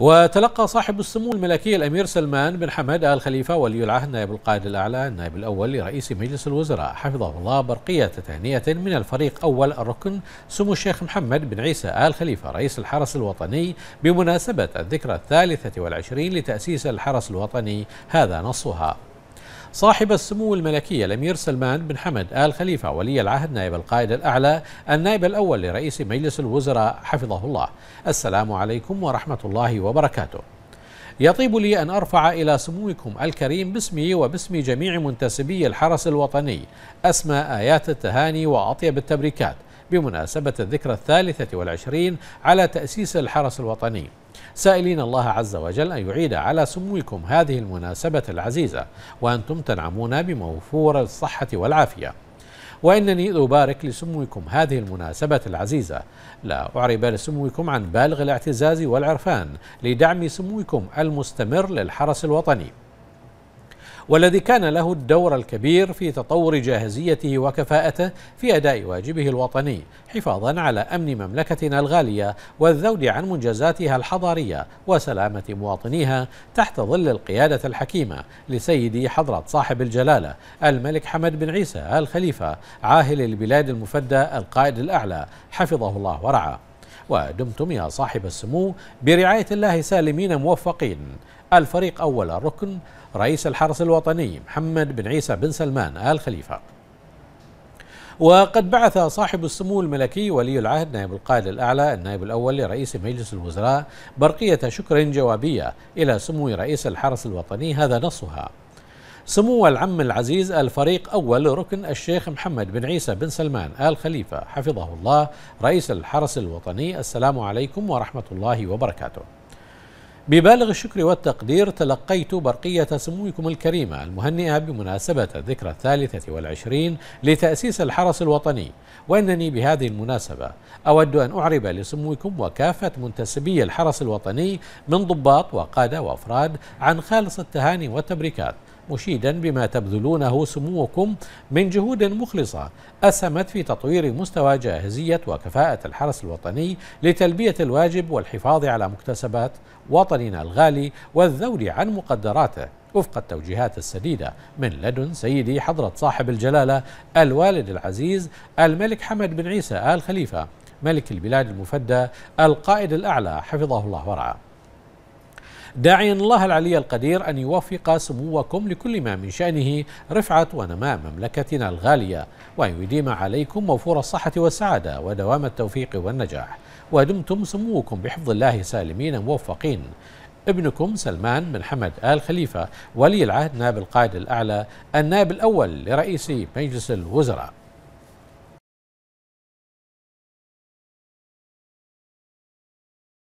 وتلقى صاحب السمو الملكي الأمير سلمان بن حمد آل خليفة ولي العهد نائب القائد الأعلى النائب الأول لرئيس مجلس الوزراء حفظه الله برقية تهنئة من الفريق أول الركن سمو الشيخ محمد بن عيسى آل خليفة رئيس الحرس الوطني بمناسبة الذكرى الثالثة والعشرين لتأسيس الحرس الوطني هذا نصها صاحب السمو الملكي الأمير سلمان بن حمد آل خليفة ولي العهد نائب القائد الأعلى النائب الأول لرئيس مجلس الوزراء حفظه الله السلام عليكم ورحمة الله وبركاته يطيب لي أن أرفع إلى سموكم الكريم باسمي وباسم جميع منتسبي الحرس الوطني أسمى آيات التهاني وأطيب التبريكات بمناسبة الذكرى الثالثة والعشرين على تأسيس الحرس الوطني سائلين الله عز وجل أن يعيد على سموكم هذه المناسبة العزيزة وأنتم تنعمون بموفور الصحة والعافية وإنني أبارك لسموكم هذه المناسبة العزيزة لا أعرب لسموكم عن بالغ الاعتزاز والعرفان لدعم سموكم المستمر للحرس الوطني والذي كان له الدور الكبير في تطور جاهزيته وكفاءته في أداء واجبه الوطني حفاظا على أمن مملكتنا الغالية والذود عن منجزاتها الحضارية وسلامة مواطنيها تحت ظل القيادة الحكيمة لسيدي حضرة صاحب الجلالة الملك حمد بن عيسى الخليفة عاهل البلاد المفدى القائد الأعلى حفظه الله ورعاه ودمتم يا صاحب السمو برعاية الله سالمين موفقين الفريق أول الركن رئيس الحرس الوطني محمد بن عيسى بن سلمان آل خليفة وقد بعث صاحب السمو الملكي ولي العهد نائب القائد الأعلى النائب الأول لرئيس مجلس الوزراء برقية شكر جوابية إلى سمو رئيس الحرس الوطني هذا نصها سمو العم العزيز الفريق أول ركن الشيخ محمد بن عيسى بن سلمان آل خليفة حفظه الله رئيس الحرس الوطني السلام عليكم ورحمة الله وبركاته ببالغ الشكر والتقدير تلقيت برقية سموكم الكريمة المهنئة بمناسبة الذكرى الثالثة والعشرين لتأسيس الحرس الوطني وإنني بهذه المناسبة أود أن أعرب لسموكم وكافة منتسبي الحرس الوطني من ضباط وقادة وأفراد عن خالص التهاني والتبريكات مشيدا بما تبذلونه سموكم من جهود مخلصة أسهمت في تطوير مستوى جاهزية وكفاءة الحرس الوطني لتلبية الواجب والحفاظ على مكتسبات وطننا الغالي والذول عن مقدراته وفق التوجيهات السديدة من لدن سيدي حضرة صاحب الجلالة الوالد العزيز الملك حمد بن عيسى آل خليفة ملك البلاد المفدى القائد الأعلى حفظه الله ورعاه داعيا الله العلي القدير أن يوفق سموكم لكل ما من شأنه رفعة ونماء مملكتنا الغالية وأن يديم عليكم موفور الصحة والسعادة ودوام التوفيق والنجاح ودمتم سموكم بحفظ الله سالمين موفقين ابنكم سلمان بن حمد آل خليفة ولي العهد نائب القائد الأعلى النائب الأول لرئيس مجلس الوزراء